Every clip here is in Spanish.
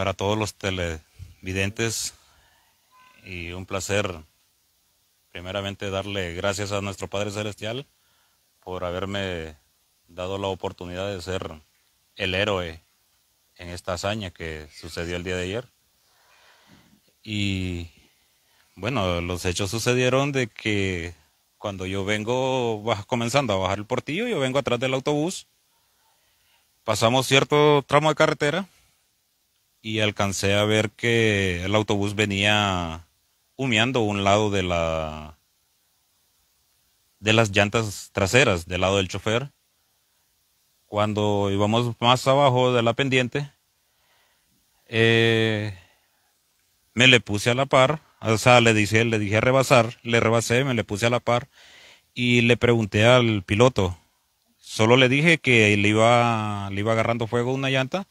para todos los televidentes y un placer primeramente darle gracias a nuestro Padre Celestial por haberme dado la oportunidad de ser el héroe en esta hazaña que sucedió el día de ayer. Y bueno, los hechos sucedieron de que cuando yo vengo comenzando a bajar el portillo, yo vengo atrás del autobús, pasamos cierto tramo de carretera, y alcancé a ver que el autobús venía humeando un lado de la de las llantas traseras del lado del chofer. Cuando íbamos más abajo de la pendiente, eh, me le puse a la par, o sea, le dije, le dije rebasar, le rebasé, me le puse a la par y le pregunté al piloto. Solo le dije que le iba, le iba agarrando fuego una llanta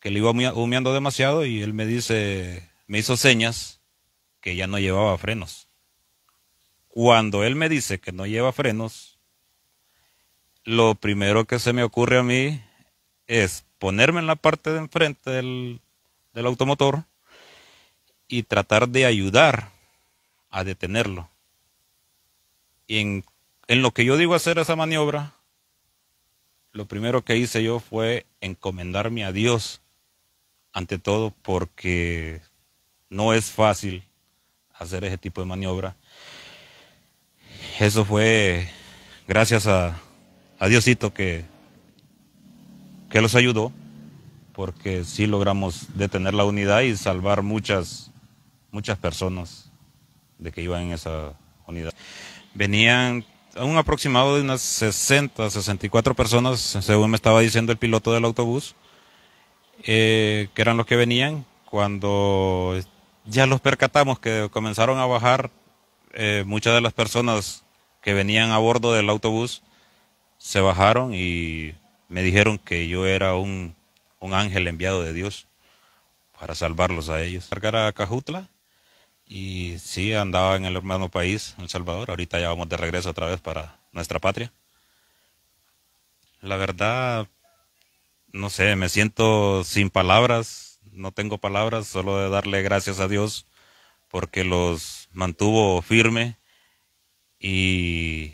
que le iba humeando demasiado y él me dice, me hizo señas que ya no llevaba frenos. Cuando él me dice que no lleva frenos, lo primero que se me ocurre a mí es ponerme en la parte de enfrente del, del automotor y tratar de ayudar a detenerlo. Y en, en lo que yo digo hacer esa maniobra, lo primero que hice yo fue encomendarme a Dios ante todo porque no es fácil hacer ese tipo de maniobra. Eso fue gracias a, Diosito que, que los ayudó, porque sí logramos detener la unidad y salvar muchas, muchas personas de que iban en esa unidad. Venían un aproximado de unas 60, 64 personas, según me estaba diciendo el piloto del autobús. Eh, que eran los que venían, cuando ya los percatamos que comenzaron a bajar, eh, muchas de las personas que venían a bordo del autobús se bajaron y me dijeron que yo era un, un ángel enviado de Dios para salvarlos a ellos. Cargar a Cajutla y sí, andaba en el hermano país, El Salvador. Ahorita ya vamos de regreso otra vez para nuestra patria. La verdad, no sé, me siento sin palabras, no tengo palabras, solo de darle gracias a Dios porque los mantuvo firme y,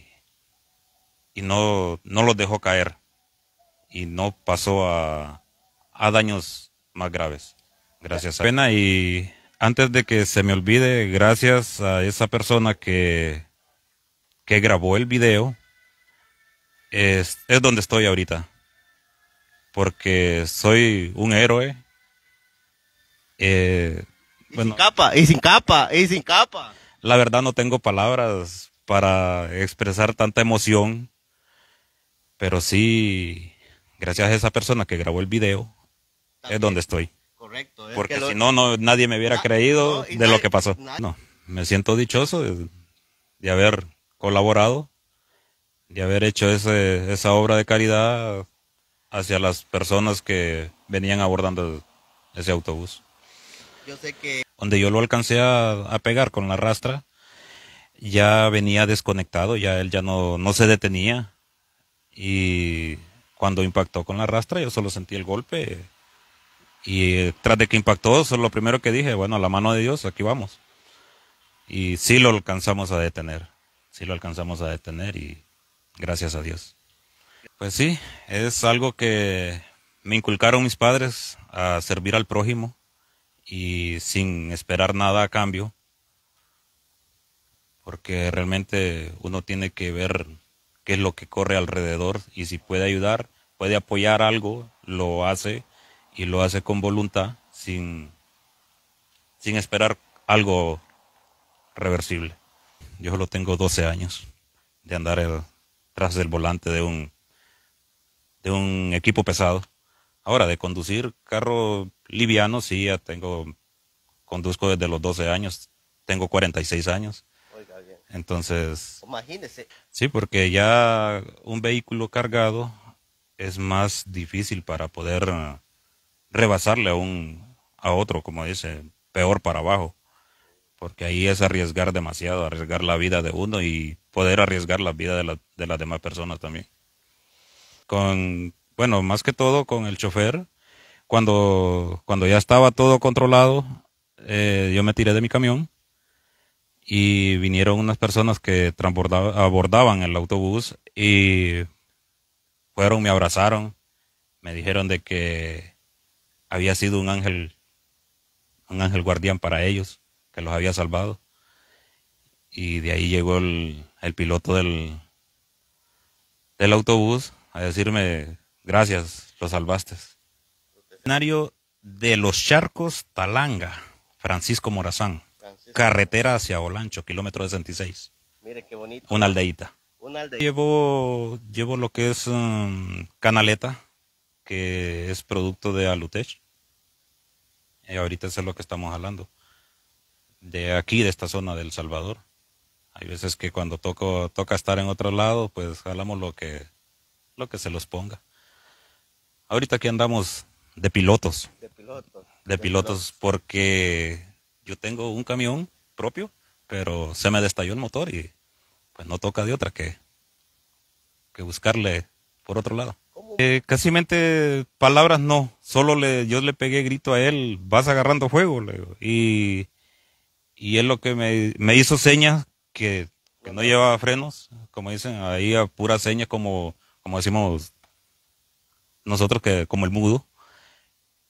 no, no los dejó caer y no pasó a, a daños más graves. Gracias a pena y antes de que se me olvide, gracias a esa persona que, que grabó el video, es, es donde estoy ahorita porque soy un héroe. Eh, y sin capa, y sin capa, y sin capa. La verdad no tengo palabras para expresar tanta emoción, pero sí, gracias a esa persona que grabó el video, es donde estoy. Correcto. Es porque si no, no, nadie me hubiera creído de lo que pasó. No, me siento dichoso de, haber colaborado, de haber hecho esa obra de caridad hacia las personas que venían abordando ese autobús. Donde yo lo alcancé a, pegar con la rastra, ya venía desconectado, ya él ya no, no se detenía. Y cuando impactó con la rastra, yo solo sentí el golpe. Y eh, tras de que impactó, es lo primero que dije, bueno, a la mano de Dios, aquí vamos. Y sí lo alcanzamos a detener, sí lo alcanzamos a detener y gracias a Dios. Pues sí, es algo que me inculcaron mis padres a servir al prójimo y sin esperar nada a cambio, porque realmente uno tiene que ver qué es lo que corre alrededor y si puede ayudar, puede apoyar algo, lo hace y lo hace con voluntad, sin, sin esperar algo reversible. Yo solo tengo 12 años de andar tras del volante de un de un equipo pesado. Ahora, de conducir carro liviano, sí, ya tengo, conduzco desde los 12 años, tengo 46 años. Oiga, bien. Entonces... Imagínese. Sí, porque ya un vehículo cargado es más difícil para poder ah, rebasarle a un a otro, como dice, peor para abajo, porque ahí es arriesgar demasiado, arriesgar la vida de uno y poder arriesgar la vida de, de las demás personas también con, bueno, más que todo con el chofer. Cuando, cuando ya estaba todo controlado, eh, yo me tiré de mi camión y vinieron unas personas que abordaban el autobús y fueron, me abrazaron, me dijeron de que había sido un ángel, un ángel guardián para ellos, que los había salvado. Y de ahí llegó el, el piloto del, del autobús a decirme gracias, lo salvaste. Escenario de los charcos Talanga, Francisco Morazán, carretera hacia Olancho, kilómetro 66. Mire qué bonito. Una aldeíta. Llevo, llevo lo que es um, canaleta, que es producto de Alutech. Y ahorita es lo que estamos hablando. De aquí, de esta zona del Salvador. Hay veces que cuando toco, toca estar en otro lado, pues jalamos lo que lo que se los ponga. Ahorita aquí andamos de pilotos. De pilotos. De, pilotos, porque yo tengo un camión propio, pero se me destalló el motor y pues no toca de otra que, que buscarle por otro lado. Eh, mente, palabras no, solo le, yo le pegué grito a él, vas agarrando fuego, y, y él lo que me, me hizo señas que, que no llevaba frenos, como dicen, ahí a pura señas como como decimos nosotros que como el mudo,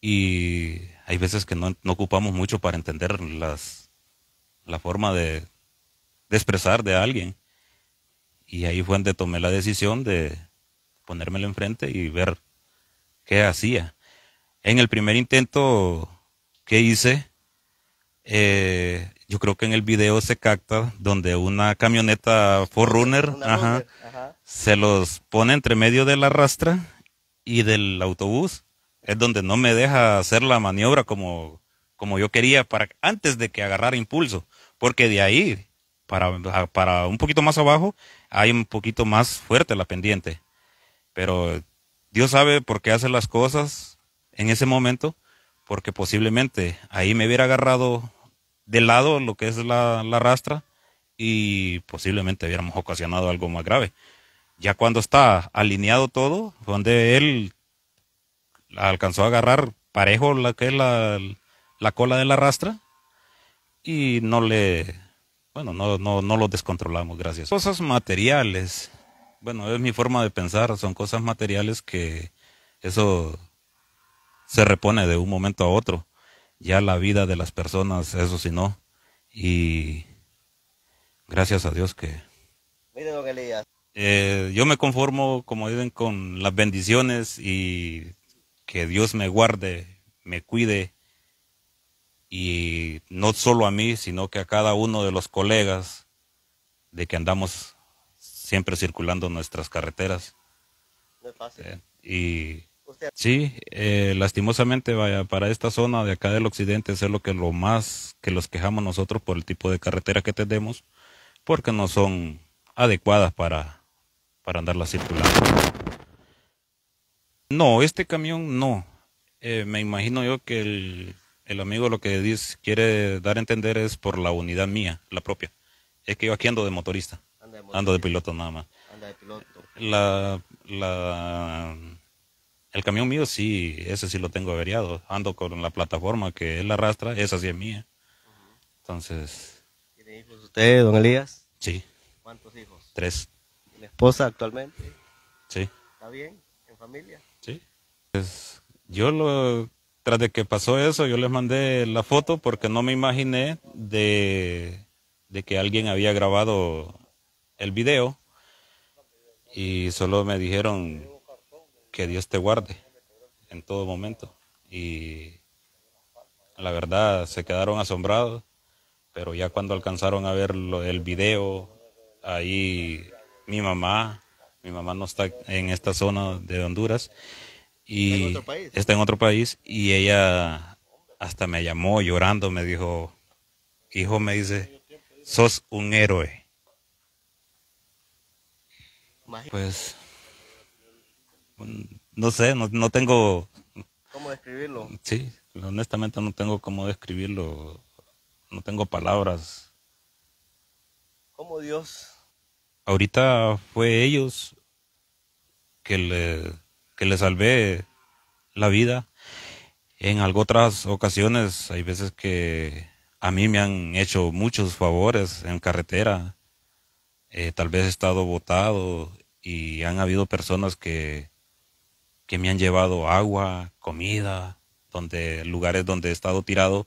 y hay veces que no, no ocupamos mucho para entender las, la forma de, expresar de alguien. Y ahí fue donde tomé la decisión de ponérmelo enfrente y ver qué hacía. En el primer intento que hice, eh, yo creo que en el video se capta donde una camioneta Forerunner, runner ajá se los pone entre medio de la rastra y del autobús. Es donde no me deja hacer la maniobra como, como yo quería para, antes de que agarrara impulso. Porque de ahí, para, para un poquito más abajo, hay un poquito más fuerte la pendiente. Pero Dios sabe por qué hace las cosas en ese momento, porque posiblemente ahí me hubiera agarrado de lado lo que es la, la rastra y posiblemente hubiéramos ocasionado algo más grave ya cuando está alineado todo, donde él alcanzó a agarrar parejo la la, cola de la rastra y no le bueno, no, no, lo descontrolamos, gracias. Cosas materiales, bueno, es mi forma de pensar, son cosas materiales que eso se repone de un momento a otro. Ya la vida de las personas, eso sí no. Y gracias a Dios que... Eh, yo me conformo, como dicen, con las bendiciones y que Dios me guarde, me cuide y no solo a mí, sino que a cada uno de los colegas de que andamos siempre circulando nuestras carreteras. Eh, y sí, eh, lastimosamente vaya para esta zona de acá del occidente es lo que lo más que los quejamos nosotros por el tipo de carretera que tenemos, porque no son adecuadas para para andarla circulando. No, este camión no. Eh, me imagino yo que el, amigo lo que dice, quiere dar a entender es por la unidad mía, la propia. Es que yo aquí ando de motorista. Ando de, piloto nada más. Anda de piloto. La, la, el camión mío sí, ese sí lo tengo averiado. Ando con la plataforma que él arrastra, esa sí es mía. Entonces... ¿Tiene hijos usted, don Elías? Sí. ¿Cuántos hijos? Tres esposa actualmente. Sí. ¿Está bien? ¿En familia? Sí. Pues yo lo... Tras de que pasó eso, yo les mandé la foto porque no me imaginé de, de que alguien había grabado el video y solo me dijeron que Dios te guarde en todo momento. Y la verdad se quedaron asombrados, pero ya cuando alcanzaron a ver el video, ahí mi mamá, mi mamá no está en esta zona de Honduras y está en otro país y ella hasta me llamó llorando, me dijo, hijo me dice, sos un héroe. Pues, no sé, no, no tengo... ¿Cómo describirlo? Sí, honestamente no tengo cómo describirlo, no tengo palabras. ¿Cómo Dios ahorita fue ellos que le, le salvé la vida. En otras ocasiones hay veces que a mí me han hecho muchos favores en carretera. Eh, tal vez he estado botado y han habido personas que, que me han llevado agua, comida, donde lugares donde he estado tirado,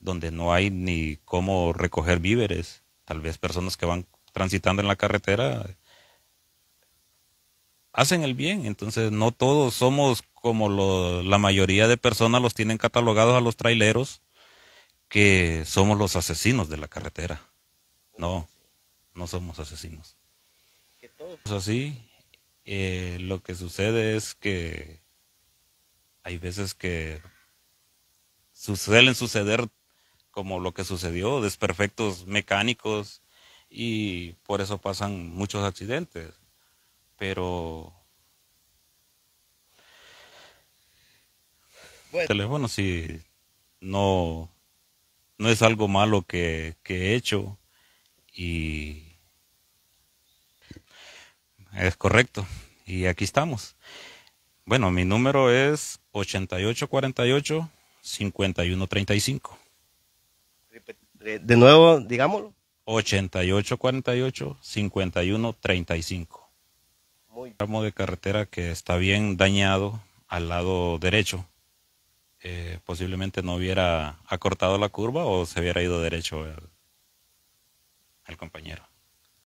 donde no hay ni cómo recoger víveres. Tal vez personas que van transitando en la carretera hacen el bien. Entonces, no todos somos como la mayoría de personas los tienen catalogados a los traileros, que somos los asesinos de la carretera. No, no somos asesinos. Que pues así. Eh, lo que sucede es que hay veces que suelen suceder como lo que sucedió, desperfectos mecánicos, y por eso pasan muchos accidentes. Pero... Bueno. teléfono sí, no, no es algo malo que, que he hecho y es correcto. Y aquí estamos. Bueno, mi número es 8848-5135. De nuevo, digámoslo. 8848-5135. Un tramo de carretera que está bien dañado al lado derecho. Eh, posiblemente no hubiera acortado la curva o se hubiera ido derecho el compañero.